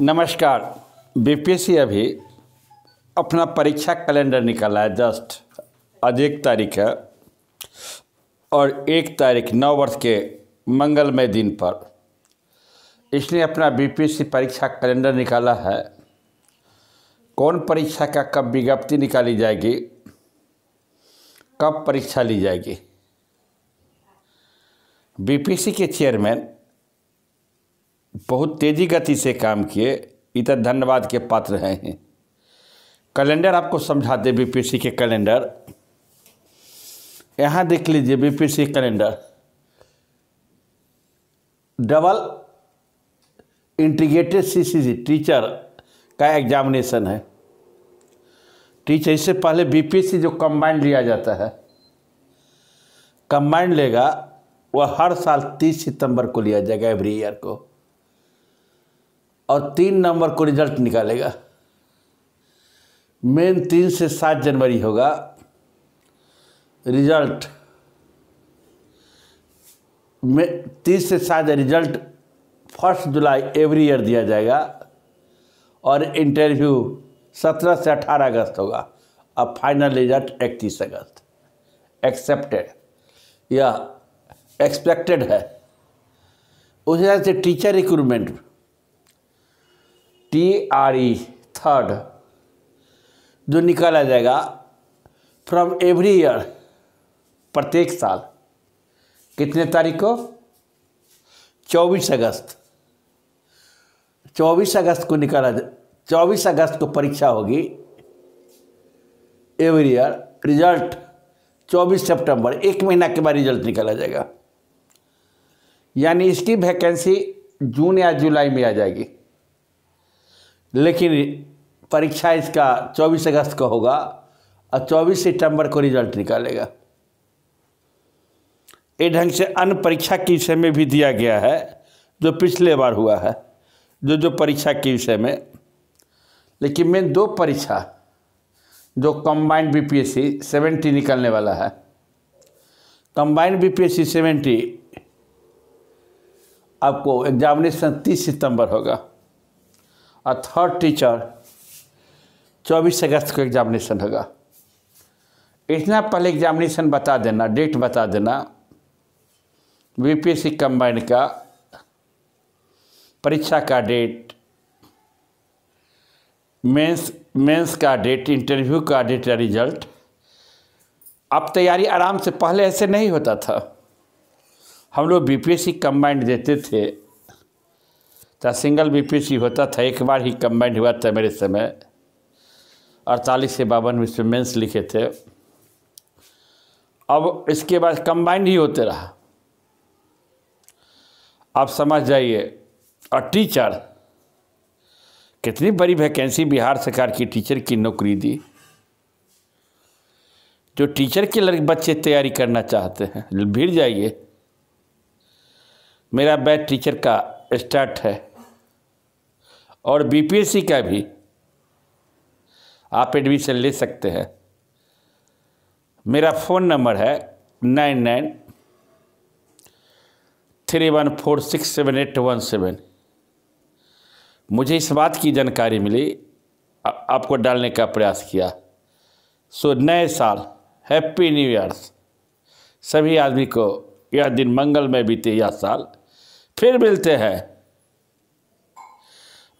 नमस्कार बीपीएससी अभी अपना परीक्षा कैलेंडर निकाला है जस्ट आज एक तारीख है और एक तारीख नौ वर्ष के मंगलमय दिन पर इसने अपना बीपीएससी परीक्षा कैलेंडर निकाला है कौन परीक्षा का कब विज्ञप्ति निकाली जाएगी कब परीक्षा ली जाएगी बीपीसी के चेयरमैन बहुत तेज़ी गति से काम किए इतर धन्यवाद के पात्र हैं कैलेंडर आपको समझा दे बीपीसी के कैलेंडर यहाँ देख लीजिए बीपीसी कैलेंडर डबल इंटीग्रेटेड सीसीजी टीचर का एग्जामिनेशन है टीचर इससे पहले बीपीसी जो कंबाइंड लिया जाता है कंबाइंड लेगा वह हर साल 30 सितंबर को लिया जाएगा एवरी ईयर को और तीन नंबर को रिजल्ट निकालेगा मेन तीन से सात जनवरी होगा रिजल्ट में तीस से सात result first July every year दिया जाएगा और इंटरव्यू सत्रह से अठारह अगस्त होगा और फाइनल रिजल्ट इकतीस अगस्त एक्सेप्टेड या एक्सपेक्टेड है उसी से teacher recruitment T R E third जो निकाला जाएगा फ्रॉम एवरी ईयर प्रत्येक साल कितने तारीख को 24 अगस्त 24 अगस्त को निकाला चौबीस अगस्त को परीक्षा होगी एवरी ईयर रिजल्ट 24 सितंबर एक महीना के बाद रिजल्ट निकाला जाएगा यानी इसकी वैकेंसी जून या जुलाई में आ जाएगी लेकिन परीक्षा इसका 24 अगस्त को होगा और 24 सितंबर को रिजल्ट निकालेगा ये ढंग से अन्य परीक्षा के विषय में भी दिया गया है जो पिछले बार हुआ है जो जो परीक्षा के विषय में लेकिन मैं दो परीक्षा जो कंबाइंड बीपीएससी 70 निकलने वाला है कंबाइंड बीपीएससी 70 आपको एग्जामिनेशन 30 सितंबर होगा अ थर्ड टीचर चौबीस अगस्त को एग्जामिनेशन होगा इतना पहले एग्जामिनेशन बता देना डेट बता देना बीपीएससी कंबाइंड का परीक्षा का डेट मेंस मेंस का डेट इंटरव्यू का डेट या रिजल्ट अब तैयारी आराम से पहले ऐसे नहीं होता था हम लोग बीपीएससी कंबाइंड देते थे चाहे सिंगल बीपीसी होता था एक बार ही कंबाइंड हुआ था मेरे समय अड़तालीस से बावन में इसमें मेंस लिखे थे अब इसके बाद कंबाइंड ही होते रहा आप समझ जाइए और टीचर कितनी बड़ी वैकेंसी बिहार सरकार की टीचर की नौकरी दी जो टीचर के लड़के बच्चे तैयारी करना चाहते हैं भीड़ जाइए मेरा बैच टीचर का स्टार्ट है और बीपीएससी का भी आप एडमिशन ले सकते हैं मेरा फ़ोन नंबर है nine nine three one four six seven eight one seven मुझे इस बात की जानकारी मिली आ, आपको डालने का प्रयास किया सो नए साल हैप्पी न्यू ईयर्स सभी आदमी को यह दिन मंगल में बीते यह साल फिर मिलते हैं